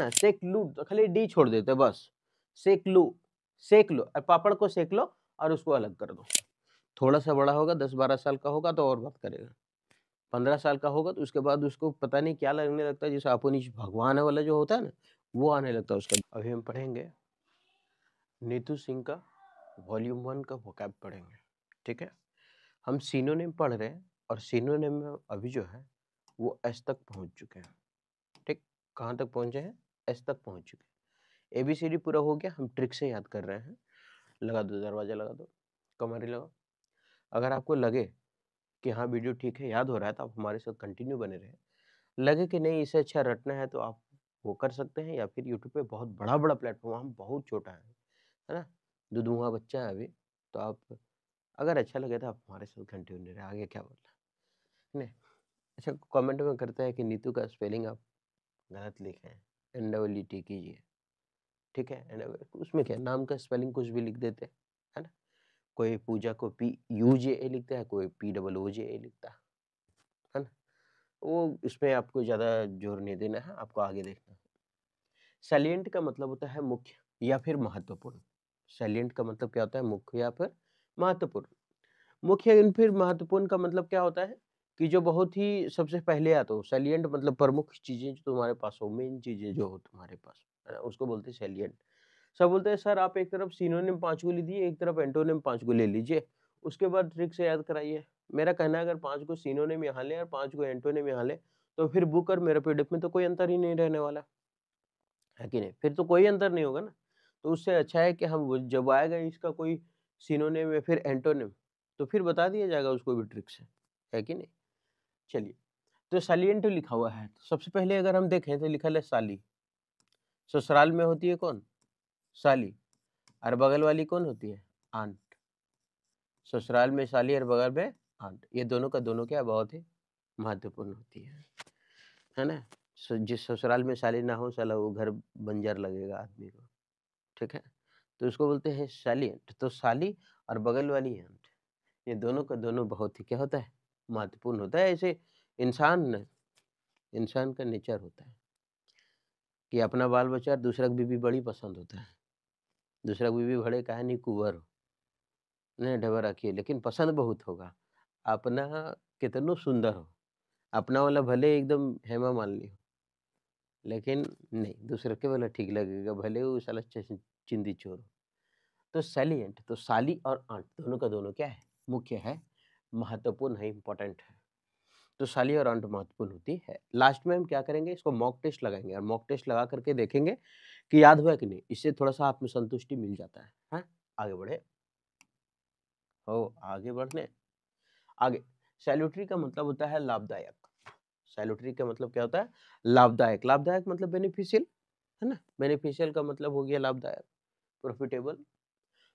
ना सेक लू तो खाली डी छोड़ देते बस सेक लू सेक लो पापड़ को सेक लो और उसको अलग कर दो थोड़ा सा बड़ा होगा दस बारह साल का होगा तो और बात करेगा पंद्रह साल का होगा तो उसके बाद उसको पता नहीं क्या लगने लगता है जैसे अपोनिश भगवान वाला जो होता है ना वो आने लगता है उसका अभी हम पढ़ेंगे नीतू सिंह का वॉल्यूम वन का वोकैब पढ़ेंगे ठीक है हम सीनोनेम पढ़ रहे हैं और सीनोनेम में अभी जो है वो एस तक पहुंच चुके हैं ठीक कहाँ तक पहुंचे हैं एस तक पहुंच चुके ए बी सी डी पूरा हो गया हम ट्रिक से याद कर रहे हैं लगा दो दरवाज़ा लगा दो कमरे लगाओ अगर आपको लगे कि हाँ वीडियो ठीक है याद हो रहा है तो आप हमारे साथ कंटिन्यू बने रहे लगे कि नहीं इसे अच्छा रटना है तो आप वो कर सकते हैं या फिर यूट्यूब पे बहुत बड़ा बड़ा प्लेटफॉर्म हम बहुत छोटा है है ना दुधुआ बच्चा है अभी तो आप अगर अच्छा लगे तो आप हमारे साथ कंटिन्यू रहे आगे क्या बोलना नहीं अच्छा कमेंट में करता है कि नीतू का स्पेलिंग आप गलत लिखे हैं एन डबल ई टी कीजिए ठीक है एन उसमें क्या नाम का स्पेलिंग कुछ भी लिख देते है ना कोई पूजा को पी यू जे ए लिखता है कोई पी डबल ओ जे ए लिखता है है ना वो इसमें आपको ज़्यादा जोर नहीं देना है आपको आगे देखना है सैलियंट का मतलब होता है मुख्य या फिर महत्वपूर्ण सैलियंट का मतलब क्या होता है मुख्य या फिर महत्वपूर्ण मुख्य फिर महत्वपूर्ण का मतलब क्या होता है कि जो बहुत ही सबसे पहले आता हो सेलियंट मतलब प्रमुख चीज़ें जो तुम्हारे पास हो मेन चीज़ें जो हो तुम्हारे पास है ना उसको बोलते हैं सेलियंट सब बोलते हैं सर आप एक तरफ सीनोनिम पाँच को लीजिए एक तरफ एंटोनिम पाँच को ले लीजिए उसके बाद ट्रिक से याद कराइए मेरा कहना है अगर पाँच को सीनोनिम यहाँ लें और पाँच को एंटोनिम यहाँ लें तो फिर बुक और मेरापीडिक में तो कोई अंतर ही नहीं रहने वाला है कि नहीं फिर तो कोई अंतर नहीं होगा ना तो उससे अच्छा है कि हम जब आएगा इसका कोई सीनोनिम या फिर एंटोनिम तो फिर बता दिया जाएगा उसको भी ट्रिक से है कि नहीं चलिए तो सालियंट लिखा हुआ है तो सबसे पहले अगर हम देखें तो लिखा है साली ससुराल में होती है कौन साली और बगल वाली कौन होती है आंट ससुराल में साली और बगल में आंट ये दोनों का दोनों क्या बहुत ही महत्वपूर्ण होती है है ना जिस ससुराल में साली ना हो साला वो घर बंजर लगेगा आदमी को ठीक है तो उसको बोलते हैं सालियंट तो साली और बगल वाली आंट ये दोनों का दोनों बहुत ही क्या होता है महत्वपूर्ण होता है ऐसे इंसान इंसान का नेचर होता है कि अपना बाल बच्चा दूसरा बीवी बड़ी पसंद होता है दूसरा बीवी बड़े का है नहीं कुंवर हो नहीं ढबर रखिए लेकिन पसंद बहुत होगा अपना कितनो सुंदर हो अपना वाला भले एकदम हेमा मान ली हो लेकिन नहीं दूसरे के वाला ठीक लगेगा भले वो साला चिंदी चोर हो तो सैलियंट तो साली और आंट दोनों का दोनों क्या है मुख्य है महत्वपूर्ण है इंपॉर्टेंट है तो साली और अंट महत्वपूर्ण होती है लास्ट में हम क्या करेंगे इसको मॉक टेस्ट लगाएंगे और मॉक टेस्ट लगा करके देखेंगे कि याद हुआ कि नहीं इससे थोड़ा सा आत्मसंतुष्टि मिल जाता है हा? आगे बढ़े हो आगे बढ़ने आगे सैल्यूटरी का मतलब होता है लाभदायक सैल्यूटरी का मतलब क्या होता है लाभदायक लाभदायक मतलब बेनिफिशियल है ना बेनिफिशियल का मतलब हो गया लाभदायक प्रॉफिटेबल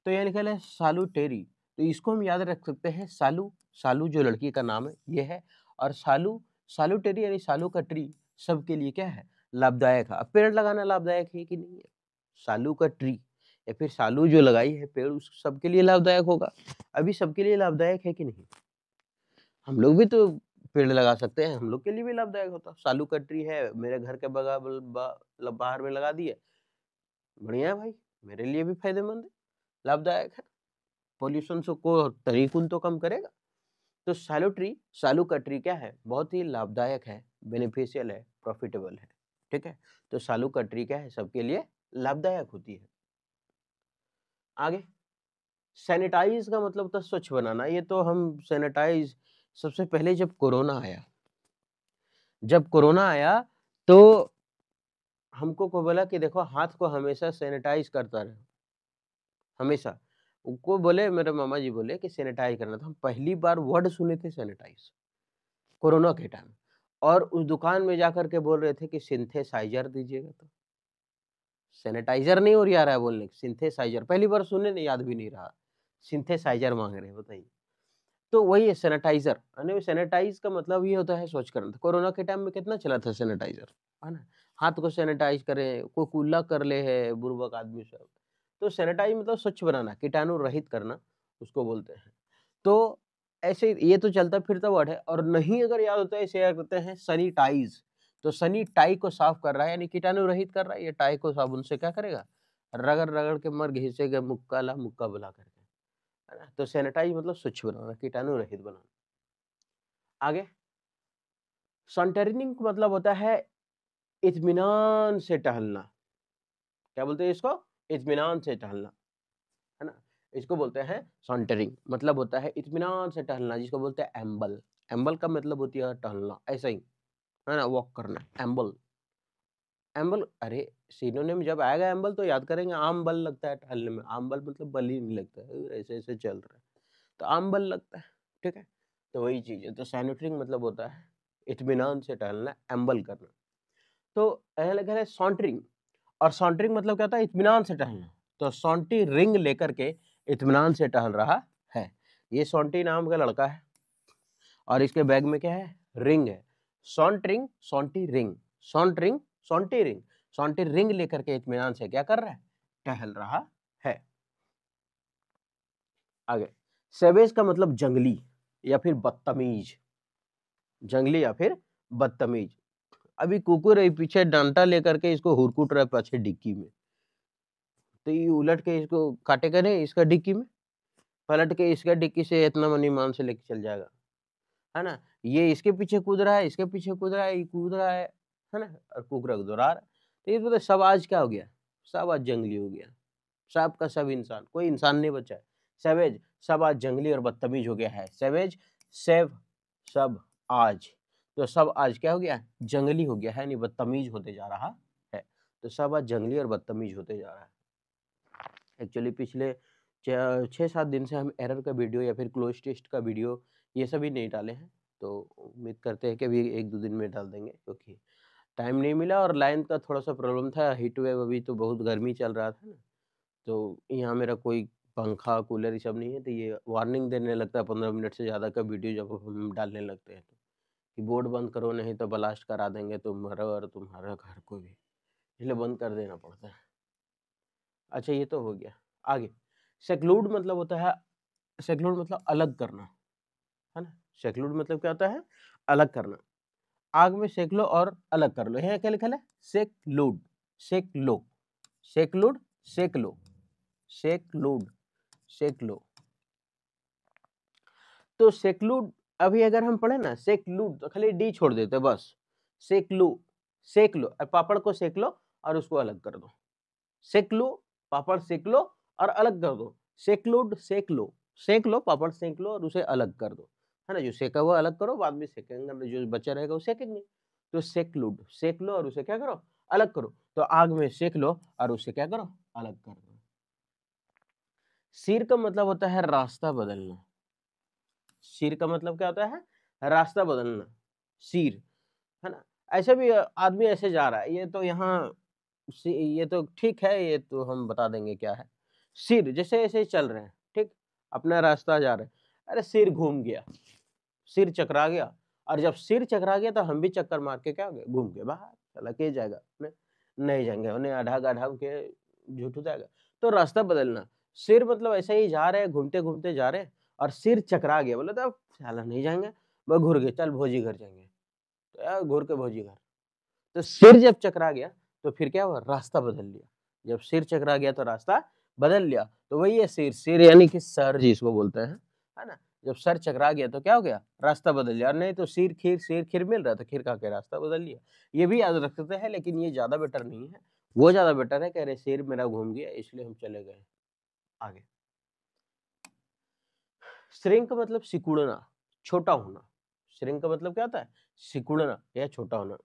तो यह लिखा है सालूटेरी तो इसको हम याद रख सकते हैं सालू सालू जो लड़की का नाम है ये है और सालू सालूटेरी यानी सालू का ट्री सबके लिए क्या है लाभदायक है अब पेड़ लगाना लाभदायक है कि नहीं है सालू का ट्री या फिर सालू जो लगाई है पेड़ उस सबके लिए लाभदायक होगा अभी सबके लिए लाभदायक है कि नहीं हम लोग भी तो पेड़ लगा सकते हैं हम लोग के लिए भी लाभदायक होता सालू का ट्री है मेरे घर के बगा मतलब बाहर में लगा दिया बढ़िया है भाई मेरे लिए भी फायदेमंद है लाभदायक है पोल्यूशन को तरीकुन तो कम करेगा तो सैलो ट्री सालू का ट्री क्या है बहुत ही लाभदायक है बेनिफिशियल है प्रॉफिटेबल है ठीक है तो सालू का ट्री क्या है सबके लिए लाभदायक होती है आगे सैनिटाइज का मतलब था स्वच्छ बनाना ये तो हम सैनिटाइज सबसे पहले जब कोरोना आया जब कोरोना आया तो हमको को बोला कि देखो हाथ को हमेशा सैनिटाइज करता रहे हमेशा उनको बोले मेरे मामा जी बोले कि सैनिटाइज करना था हम पहली बार वर्ड सुने थे सैनिटाइज कोरोना के टाइम और उस दुकान में जाकर के बोल रहे थे कि सिंथेसाइजर दीजिएगा तो सैनिटाइजर नहीं हो रहा है बोलने सिंथेसाइजर पहली बार सुने नहीं याद भी नहीं रहा सिंथेसाइजर मांग रहे हैं बताइए तो वही है सैनिटाइजर यानी सैनिटाइज का मतलब ये होता है सोच कर कोरोना के टाइम में कितना चला था सैनिटाइजर है ना हाथ को सैनिटाइज करें कोई कूल्ला कर ले है बुर्बक आदमी सब तो सैनिटाइज मतलब स्वच्छ बनाना कीटाणु रहित करना उसको बोलते हैं तो ऐसे ये तो चलता फिरता वर्ड है और नहीं अगर याद होता है ऐसे याद करते हैं सैनिटाइज तो सनी टाई को साफ कर रहा है यानी कीटाणु रहित कर रहा है ये टाई को साबुन से क्या करेगा रगड़ रगड़ के मर घिसे गए मुक्का ला मुक्का बुला करके है ना तो सैनिटाइज मतलब स्वच्छ बनाना कीटाणु रहित बनाना आगे सॉन्टरिनिंग मतलब होता है इतमान से टहलना क्या बोलते हैं इसको इतमान से टहलना है ना इसको बोलते हैं सॉन्टरिंग मतलब होता है इतमान से टहलना जिसको बोलते हैं एम्बल एम्बल का मतलब होती है टहलना ऐसा ही है ना वॉक करना एम्बल एम्बल अरे में जब आएगा एम्बल तो याद करेंगे आम बल लगता है टहलने में आम बल मतलब बल ही नहीं लगता है ऐसे ऐसे चल रहा है तो आम बल लगता है ठीक है तो वही चीज़ है तो सैनिटरिंग मतलब होता है इतमान से टहलना एम्बल करना तो कहने है सॉन्टरिंग और सॉन्टरिंग मतलब क्या होता है इतमान से टहलना हम्म। तो सॉन्टी रिंग लेकर के इतमान से टहल रहा है ये सॉन्टी नाम का लड़का है और इसके बैग में क्या है रिंग है sauntering sauntering sauntering sauntering sauntering लेकर के इतमान से क्या कर रहा है टहल रहा है आगे सेवेज का मतलब जंगली या फिर बदतमीज जंगली या फिर बदतमीज अभी कुकुर है पीछे डंटा लेकर के इसको हुरकुट रहा पीछे डिक्की में तो ये उलट के इसको काटे करे इसका डिक्की में पलट के इसका डिक्की से इतना मनी मान से लेके चल जाएगा है ना ये इसके पीछे कूद रहा है इसके पीछे कूद रहा है ये कूद रहा है है ना और कुकर दोहरा रहा तो ये तो सब आज क्या हो गया सब आज जंगली हो गया सब का सब इंसान कोई इंसान नहीं बचा है सवेज सब आज जंगली और बदतमीज हो गया है सवेज सेव सब आज तो सब आज क्या हो गया जंगली हो गया है नहीं बदतमीज होते जा रहा है तो सब आज जंगली और बदतमीज होते जा रहा है एक्चुअली पिछले छः सात दिन से हम एरर का वीडियो या फिर क्लोज टेस्ट का वीडियो ये सभी नहीं डाले हैं तो उम्मीद करते हैं कि अभी एक दो दिन में डाल देंगे क्योंकि टाइम नहीं मिला और लाइन का थोड़ा सा प्रॉब्लम था हीट वेव अभी तो बहुत गर्मी चल रहा था ना तो यहाँ मेरा कोई पंखा कूलर ये सब नहीं है तो ये वार्निंग देने लगता है पंद्रह मिनट से ज़्यादा का वीडियो जब हम डालने लगते हैं तो कि बोर्ड बंद करो नहीं तो ब्लास्ट करा देंगे तुम्हारा और तुम्हारा घर को भी इसलिए बंद कर देना पड़ता है अच्छा ये तो हो गया आगे सेक्लूड मतलब होता है सेक्लूड मतलब अलग करना है ना सेक्लूड मतलब क्या होता है अलग करना आग में सेक लो और अलग कर लो यहाँ क्या लिखा है लूड सेक लो लूड सेक लो लूड सेक लो तो सेक्लूड अभी अगर हम पढ़े ना सेक लू तो खाली डी छोड़ देते बस सेक लू सेक लो पापड़ को सेक लो और उसको अलग कर दो सेक लो पापड़ सेक लो और अलग कर दो सेक लूड सेक लो सेक लो पापड़ सेक लो और उसे अलग कर दो है ना जो सेका हुआ अलग करो बाद में सेकेंगे मतलब जो बच्चा रहेगा वो सेकेंगे तो सेक लूड सेक लो और उसे क्या करो अलग करो तो आग में सेक लो और उसे क्या करो अलग कर दो सिर का मतलब होता है रास्ता बदलना सिर का मतलब क्या होता है रास्ता बदलना सिर है ना ऐसे भी आदमी ऐसे जा रहा है ये तो यहाँ ये तो ठीक है ये तो हम बता देंगे क्या है सिर जैसे ऐसे चल रहे हैं ठीक अपना रास्ता जा रहे हैं अरे सिर घूम गया सिर चकरा गया और जब सिर चकरा गया तो हम भी चक्कर मार के क्या गए घूम के बाहर चला के जाएगा नहीं, नहीं जाएंगे उन्हें अढ़ा अढ़ा के झूठ जाएगा तो रास्ता बदलना सिर मतलब ऐसे ही जा रहे हैं घूमते घूमते जा रहे और सिर चकरा गया बोले तो साला नहीं जाएंगे वह घूर गए चल भोजी घर जाएंगे तो घूर के भोजी घर तो सिर जब चकरा गया तो फिर क्या हुआ रास्ता बदल लिया जब सिर चकरा गया तो रास्ता बदल लिया तो वही है सिर सिर यानी कि सर जिसको बोलते हैं है ना जब सर चकरा गया तो क्या हो गया रास्ता बदल लिया और नहीं तो सिर खीर सिर खीर मिल रहा था खीर खा के रास्ता बदल लिया ये भी याद रखते हैं लेकिन ये ज़्यादा बेटर नहीं है वो ज़्यादा बेटर है कह रहे सिर मेरा घूम गया इसलिए हम चले गए आगे श्रिंक मतलब सिकुड़ना छोटा होना श्रिंक मतलब क्या होता है सिकुड़ना या छोटा होना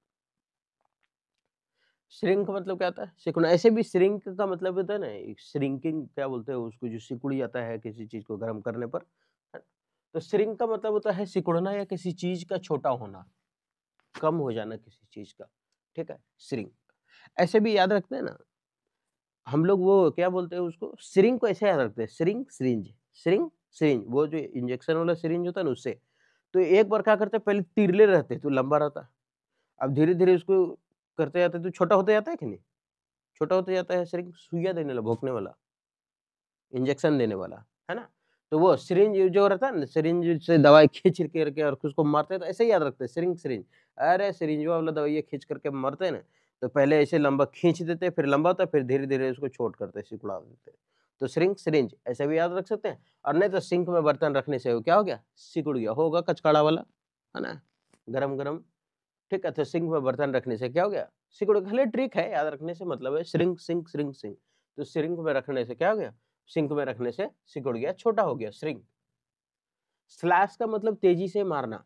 श्रिंक मतलब क्या होता है सिकुड़ना ऐसे भी श्रिंक का मतलब होता है ना श्रिंकिंग क्या बोलते हैं उसको जो सिकुड़ जाता है किसी चीज को गर्म करने पर तो श्रिंक का मतलब होता है सिकुड़ना या किसी चीज का छोटा होना कम हो जाना किसी चीज का ठीक है श्रिंक ऐसे भी याद रखते हैं ना हम लोग वो क्या बोलते हैं उसको श्रिंक को ऐसे याद रखते हैं श्रिंक श्रिंज श्रिंक सिरिंज वो जो इंजेक्शन वाला सिरिंज होता है ना उससे तो एक बार क्या करते पहले तिरले रहते तो लंबा रहता अब धीरे धीरे उसको करते जाते तो छोटा होता जाता है कि नहीं छोटा होता जाता है सिरिंज सुइया देने वाला भोंकने वाला इंजेक्शन देने वाला है ना तो वो सिरिंज जो रहता है ना सिरिंज से दवाई खींच करके और उसको मारते हैं तो ऐसे याद रखते हैं सिरिंज सिरिंज अरे सिरिंज वाला दवाई खींच करके मारते हैं ना तो पहले ऐसे लंबा खींच देते फिर लंबा होता फिर धीरे धीरे उसको छोट करते सिकुड़ा देते तो श्रिंक सिरिंज ऐसे भी याद रख सकते हैं और नहीं तो सिंक में बर्तन रखने से हो क्या हो गया सिकुड़ गया होगा कचकाड़ा वाला है ना गरम गरम ठीक है तो सिंक में बर्तन रखने से क्या हो गया सिकुड़ गया ट्रिक है याद रखने से मतलब है श्रिंक सिंक श्रिंक सिंक तो सिंक में रखने से क्या हो गया सिंक में रखने से सिकुड़ गया छोटा हो गया श्रिंक स्लैश का मतलब तेजी से मारना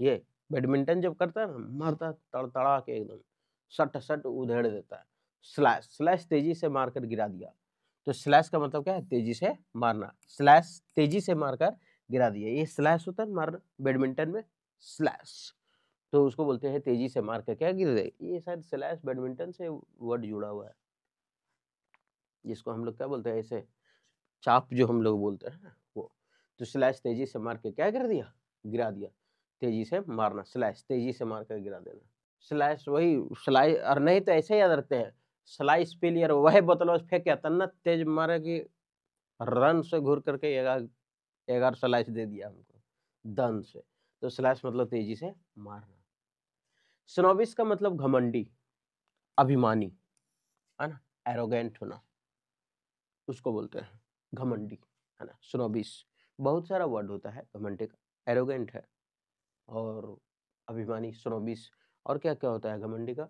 ये बैडमिंटन जब करता है ना मारता तड़तड़ा के एकदम सट सट उधेड़ देता है स्लैश स्लैश तेजी से मारकर गिरा दिया तो स्लैश का मतलब क्या है तेजी से मारना स्लैश तेजी से मारकर गिरा दिया ये स्लैश होता है मारना बैडमिंटन में स्लैश तो उसको बोलते हैं तेजी से मार कर क्या गिर ये शायद स्लैश बैडमिंटन से वर्ड जुड़ा हुआ है जिसको हम लोग क्या बोलते हैं ऐसे चाप जो हम लोग बोलते हैं वो तो स्लैश तेजी से मार के क्या कर दिया गिरा दिया तेजी से मारना स्लैश तेजी से मार कर गिरा देना स्लैश वही स्लैश और नहीं तो ऐसे याद रखते हैं स्लाइस पील वह बोतल फेंक आता ना तेज मारा कि रन से घूर करके एगार स्लाइस दे दिया हमको दन से तो स्लाइस मतलब तेजी से मारना स्नोबिस का मतलब घमंडी अभिमानी है ना एरोगेंट होना उसको बोलते हैं घमंडी है ना स्नोबिस बहुत सारा वर्ड होता है घमंडी का एरोगेंट है और अभिमानी स्नोबिस और क्या क्या होता है घमंडी का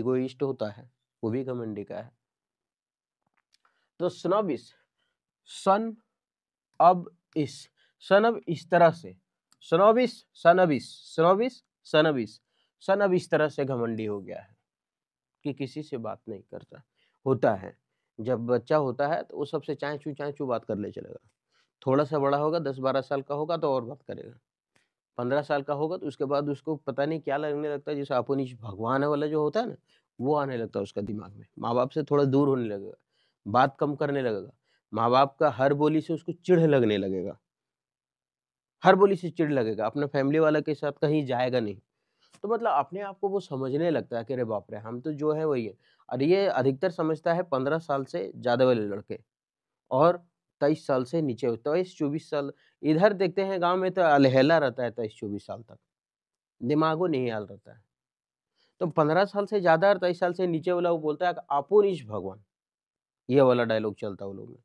ईगोइस्ट होता है वो भी घमंडी का है तो इस सन अब इस सन अब इस तरह से सनोबिस सनबिस सनोबिस सनबिस सन अब इस तरह से घमंडी हो गया है कि किसी से बात नहीं करता होता है जब बच्चा होता है तो वो सबसे चाय चू चाय चू बात कर ले चलेगा थोड़ा सा बड़ा होगा दस बारह साल का होगा तो और बात करेगा पंद्रह साल का होगा तो उसके बाद उसको पता नहीं क्या लगने लगता है जैसे अपोनिच भगवान है वाला जो होता है ना वो आने लगता है उसका दिमाग में माँ बाप से थोड़ा दूर होने लगेगा बात कम करने लगेगा माँ बाप का हर बोली से उसको चिढ़ लगने लगेगा हर बोली से चिढ़ लगेगा अपने फैमिली वाला के साथ कहीं जाएगा नहीं तो मतलब अपने आप को वो समझने लगता है कि अरे बाप रे हम तो जो है वही है और ये अधिकतर समझता है पंद्रह साल से ज़्यादा वाले लड़के और तेईस साल से नीचे तेईस चौबीस साल इधर देखते हैं गांव में तो अलहेला रहता है तेईस चौबीस साल तक दिमागो नहीं हाल रहता है तो पंद्रह साल से ज़्यादा और तेईस साल से नीचे वाला वो बोलता है आपो नीच भगवान ये वाला डायलॉग चलता है उन लोग में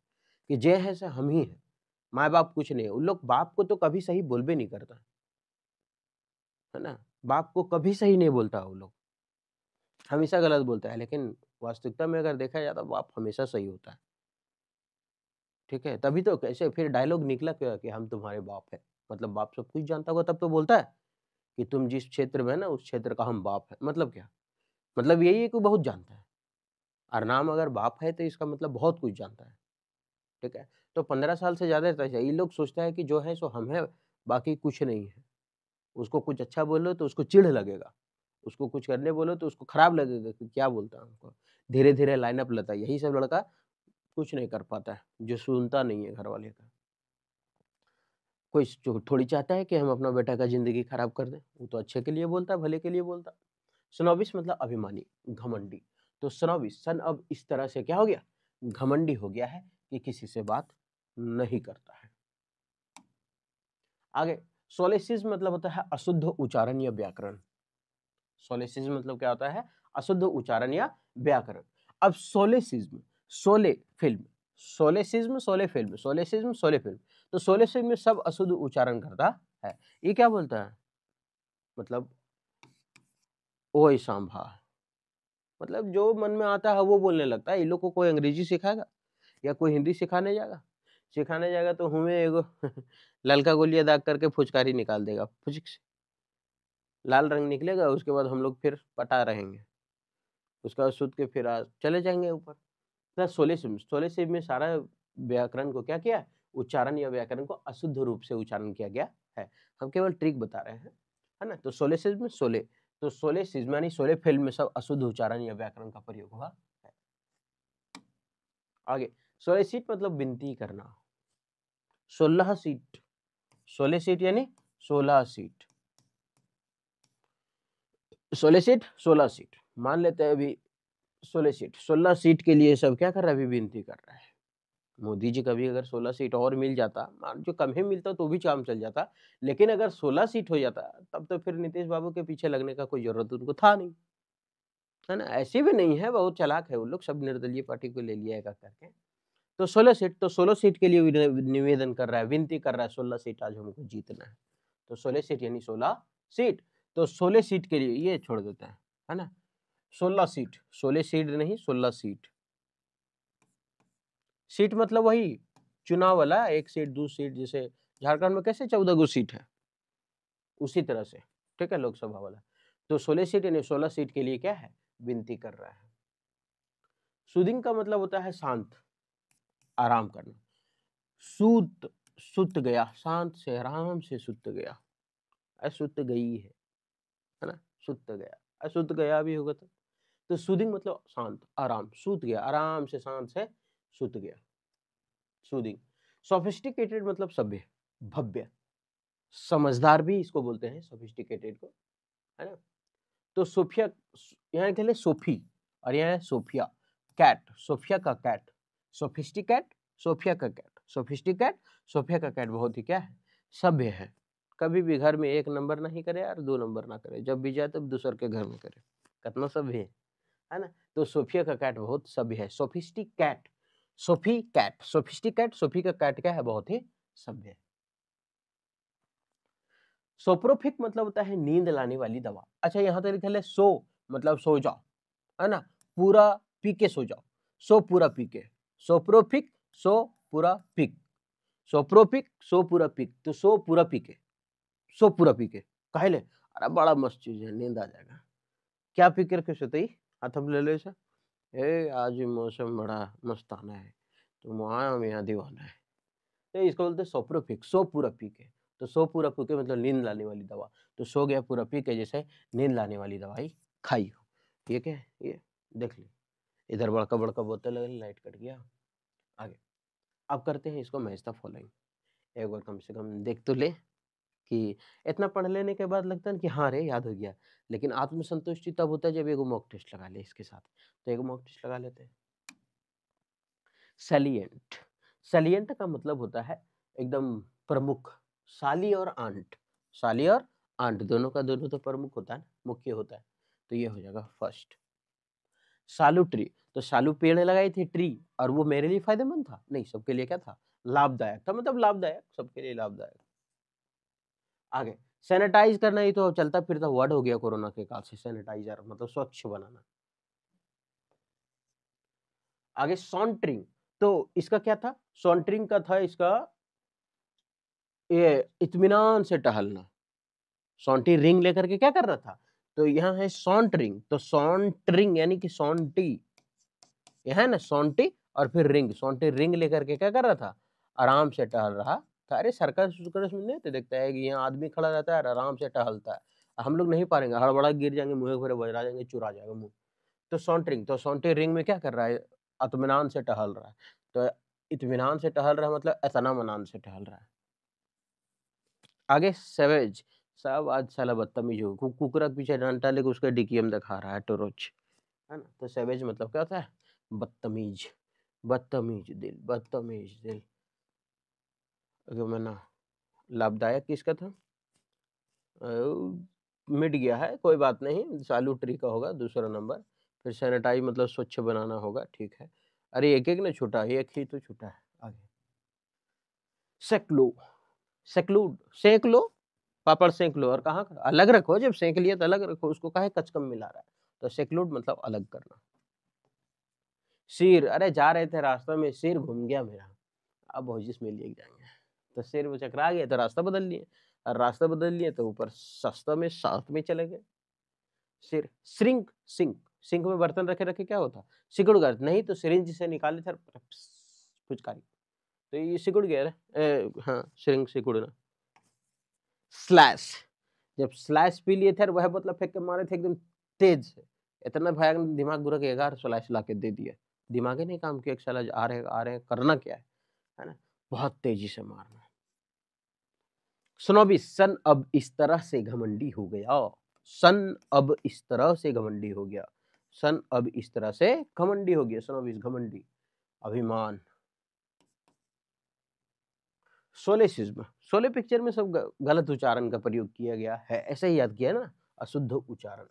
कि जय है से हम ही हैं माए बाप कुछ नहीं है उन लोग बाप को तो कभी सही बोल भी नहीं करता है ना बाप को कभी सही नहीं बोलता वो लोग हमेशा गलत बोलता है लेकिन वास्तविकता में अगर देखा जाए तो बाप हमेशा सही होता है ठीक है तभी तो कैसे फिर डायलॉग निकला क्या कि हम तुम्हारे बाप है मतलब बाप सब कुछ जानता होगा तब तो बोलता है कि तुम जिस क्षेत्र में ना उस क्षेत्र का हम बाप है मतलब क्या मतलब यही है कि बहुत जानता है और नाम अगर बाप है तो इसका मतलब बहुत कुछ जानता है ठीक है तो पंद्रह साल से ज़्यादा रहता है ये लोग सोचता है कि जो है सो हम है बाकी कुछ नहीं है उसको कुछ अच्छा बोलो तो उसको चिढ़ लगेगा उसको कुछ करने बोलो तो उसको खराब लगेगा कि क्या बोलता है हमको धीरे धीरे लाइनअप लेता है यही सब लड़का कुछ नहीं कर पाता है जो सुनता नहीं है घर वाले का कोई थोड़ी चाहता है कि हम अपना बेटा का ज़िंदगी खराब कर दें वो तो अच्छे के लिए बोलता है भले के लिए बोलता सनोबिस मतलब अभिमानी घमंडी तो सनोबिस सन अब इस तरह से क्या हो गया घमंडी हो गया है कि किसी से बात नहीं करता है आगे सोलेसिस मतलब होता है अशुद्ध उच्चारण या व्याकरण सोलेसिस मतलब क्या होता है अशुद्ध उच्चारण या व्याकरण अब सोलेसिज्म सोले फिल्म सोलेसिज्म सोले फिल्म सोलेसिज्म सोले फिल्म तो सोलह सौ में सब अशुद्ध उच्चारण करता है ये क्या बोलता है मतलब ओ सांभा मतलब जो मन में आता है वो बोलने लगता है इन लोग को कोई अंग्रेजी सिखाएगा या कोई हिंदी सिखाने जाएगा सिखाने जाएगा तो हमें एगो ललका गोलिया दाग करके फुचकारी निकाल देगा फुचक से लाल रंग निकलेगा उसके बाद हम लोग फिर पटा रहेंगे उसके बाद सुध के फिर चले जाएंगे ऊपर तो सोलह सिम सोलह सिम में सारा व्याकरण को क्या किया उच्चारण या व्याकरण को अशुद्ध रूप से उच्चारण किया गया है हम केवल ट्रिक बता रहे हैं है ना तो सोलेसिज्म में सोले तो सोले सिज्म यानी सोले फिल्म में सब अशुद्ध उच्चारण या व्याकरण का प्रयोग हुआ है आगे सोले सीट मतलब विनती करना सोलह सीट सोले सीट यानी सोलह सीट सोले सीट सोलह सीट मान लेते हैं अभी सोलह सीट सोलह सीट के लिए सब क्या कर रहा है अभी विनती कर रहा है मोदी जी कभी अगर 16 सीट और मिल जाता जो कम ही मिलता तो भी काम चल जाता लेकिन अगर 16 सीट हो जाता तब तो फिर नीतीश बाबू के पीछे लगने का कोई जरूरत उनको था नहीं है ना ऐसे भी नहीं है बहुत चलाक है वो लोग सब निर्दलीय पार्टी को ले लिया करके तो सोलह सीट तो सोलह सीट के लिए निवेदन कर रहा है विनती कर रहा है सोलह सीट आज हमको जीतना है तो सोलह सीट यानी सोलह सीट तो सोलह सीट के लिए ये छोड़ देते हैं है ना सोलह सीट सोलह सीट नहीं सोलह सीट सीट मतलब वही चुनाव वाला एक सीट दो सीट जैसे झारखंड में कैसे चौदह गो सीट है उसी तरह से ठीक है लोकसभा वाला तो सोलह सीट यानी सोलह सीट के लिए क्या है विनती कर रहा है सुदिंग का मतलब होता है शांत आराम करना सूत सुत गया शांत से आराम से सुत गया असुत गई है है ना सुत गया असुत गया भी होगा तो तो सुदिंग मतलब शांत आराम सूत गया आराम से शांत से सुत गया सूदिंग सोफिस्टिकेटेड मतलब सभ्य भव्य समझदार भी इसको बोलते हैं सोफिस्टिकेटेड को है ना तो सोफिया यहाँ कहले सोफी और यहाँ है सोफिया कैट सोफिया का कैट सोफिस्टिकेट सोफिया का कैट सोफिस्टिकेट सोफिया का कैट बहुत ही क्या है सभ्य है कभी भी घर में एक नंबर नहीं करे और दो नंबर ना करे जब भी जाए तब दूसर के घर में करे कितना सभ्य है है ना तो सोफिया का कैट बहुत सभ्य है sophistic cat Sophie cat sophistic cat Sophie का कैट क्या है बहुत ही सभ्य सोप्रोफिक मतलब होता है नींद लाने वाली दवा अच्छा यहाँ तो लिखा है सो मतलब सो जाओ है ना पूरा पी के सो जाओ सो पूरा पी के सोप्रोफिक सो पूरा पिक सोप्रोफिक सो पूरा पिक तो सो पूरा पी के सो पूरा पी के कहे ले अरे बड़ा मस्त चीज है नींद आ जाएगा क्या पी के रखे सोते ही हाथ हम ले लो इसे ए आज मौसम बड़ा मस्ताना है तो वहाँ हम यहाँ दीवाना है तो इसको बोलते हैं फिक सो पूरा पीक है तो सो पूरा के मतलब नींद लाने वाली दवा तो सो गया पूरा के जैसे नींद लाने वाली दवाई खाई हो ठीक है ये देख ली इधर बड़का बड़का बोतल लगे लाइट कट गया आगे अब करते हैं इसको मैच फॉलोइंग एक बार कम से कम देख तो ले कि इतना पढ़ लेने के बाद लगता है कि हाँ रे याद हो गया लेकिन आत्मसंतुष्टि तब होता है जब एगो मॉक टेस्ट लगा ले इसके साथ तो एगो मॉक टेस्ट लगा लेते हैं सेलियंट सेलियंट का मतलब होता है एकदम प्रमुख साली और आंट साली और आंट दोनों का दोनों तो प्रमुख होता है मुख्य होता है तो ये हो जाएगा फर्स्ट सालू ट्री तो सालू पेड़ लगाई थी ट्री और वो मेरे लिए फायदेमंद था नहीं सबके लिए क्या था लाभदायक था तो मतलब लाभदायक सबके लिए लाभदायक आगे सैनिटाइज करना ही तो चलता फिरता तो वर्ड हो गया कोरोना के काल से सैनिटाइजर मतलब स्वच्छ बनाना आगे सॉन्टरिंग तो इसका क्या था सॉन्ट्रिंग का था इसका ये इतमान से टहलना सॉन्टी रिंग लेकर के क्या कर रहा था तो यहाँ है सॉन्टरिंग तो सॉन्टरिंग यानी कि सॉन्टी यह है ना सॉन्टी और फिर रिंग सॉन्टी रिंग लेकर के क्या कर रहा था आराम से टहल रहा तो अरे सरकार सरकार में नहीं तो देखता है कि यहाँ आदमी खड़ा रहता है आराम से टहलता है हम लोग नहीं पारेंगे हड़बड़ा गिर जाएंगे मुँह भरे बजरा जाएंगे चुरा जाएगा मुँह तो सॉन्टरिंग तो सॉन्टरिंग रिंग में क्या कर रहा है अतमान से टहल रहा है तो इतमान से टहल रहा है मतलब एतना मनान से टहल रहा है आगे सवेज सब आज साला बदतमीज हो कुकर के पीछे डंटा लेके उसका डीकीएम दिखा रहा है टोरोच है ना तो सेवेज मतलब क्या होता है बदतमीज बदतमीज दिल बदतमीज दिल ना लाभदायक किसका था मिट गया है कोई बात नहीं सालू ट्री का होगा दूसरा नंबर फिर सैनिटाइज मतलब स्वच्छ बनाना होगा ठीक है अरे एक एक ने छूटा एक ही तो छूटा है आगे सेकलो सेकलूड सेक लो पापड़ सेक लो और कहाँ कर अलग रखो जब सेक लिया तो अलग रखो उसको कहा कचकम मिला रहा है तो सेकलूड मतलब अलग करना सिर अरे जा रहे थे रास्ते में सिर घूम गया मेरा अब भोजिस में लिए जाएंगे तो शेर वो चकरा गए तो रास्ता बदल लिए और रास्ता बदल लिए तो ऊपर सस्ता में साथ में चले गए सिर सिंक सिंक सिंक में बर्तन रखे रखे क्या होता सिकुड़ गया नहीं तो सिरिंज से निकाले थे फुचकारी तो ये सिकुड़ गया ए, हाँ सिरिंग सिकुड़ना स्लैश जब स्लैश पी लिए थे वह मतलब फेंक के मारे थे एकदम तेज से इतना भयानक दिमाग बुरा के यार स्लैश ला के दे दिया दिमाग ही नहीं काम किया एक साला आ रहे आ रहे करना क्या है है ना बहुत तेजी से मारना भी सन अब इस तरह से घमंडी हो गया सन अब इस तरह से घमंडी हो गया सन अब इस तरह से घमंडी हो गया भी घमंडी अभिमान सोलेसिज्म सोले पिक्चर में सब गलत उच्चारण का प्रयोग किया गया है ऐसे ही याद किया ना अशुद्ध उच्चारण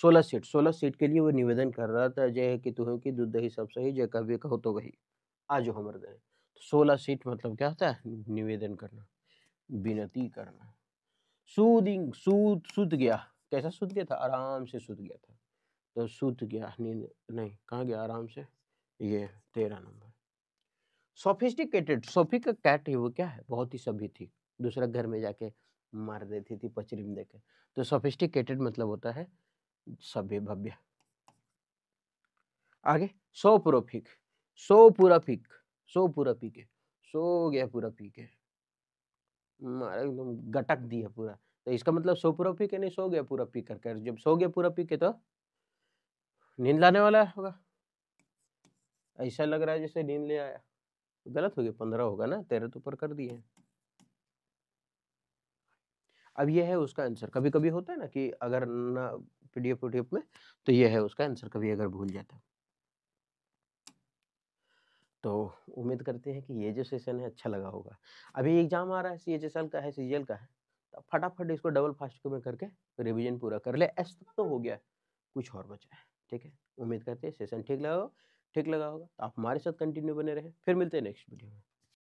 सोलह सीट सोलह सीट के लिए वो निवेदन कर रहा था जय कि तुह की दूध दही सब सही जय कव्य कहो तो वही आज हमारे तो सोलह सीट मतलब क्या होता है निवेदन करना विनती करना सूदिंग सूत सूत गया कैसा सूत गया था आराम से सूत गया था तो सूत गया नींद नहीं कहाँ गया आराम से ये तेरह नंबर सोफिस्टिकेटेड सोफी का कैट है वो क्या है बहुत ही सभी थी दूसरा घर में जाके मार देती थी पचरी में देकर तो सोफिस्टिकेटेड मतलब होता है सभ्य भव्य आगे सो पूरा फिक सो पूरा फिक सो पूरा पी सो गया पूरा पी एकदम गटक दिया पूरा तो इसका मतलब सो पूरा पी के नहीं सो गया पूरा पी करके जब सो गया पूरा पी के तो नींद लाने वाला होगा ऐसा लग रहा है जैसे नींद ले आया गलत हो गया पंद्रह होगा ना तेरह तो ऊपर कर दिए अब यह है उसका आंसर कभी कभी होता है ना कि अगर ना पीडीएफ पीडीएफ में तो यह है उसका आंसर कभी अगर भूल जाता है तो उम्मीद करते हैं कि ये जो सेशन है अच्छा लगा होगा अभी एग्जाम आ रहा है सी एच एस एल का है सी जी एल का है तो फटाफट इसको डबल फास्ट में करके रिविजन पूरा कर ले एस तक तो हो गया कुछ और बचा है ठीक है उम्मीद करते हैं सेशन ठीक लगा ठीक लगा होगा तो आप हमारे साथ कंटिन्यू बने रहें फिर मिलते हैं नेक्स्ट वीडियो में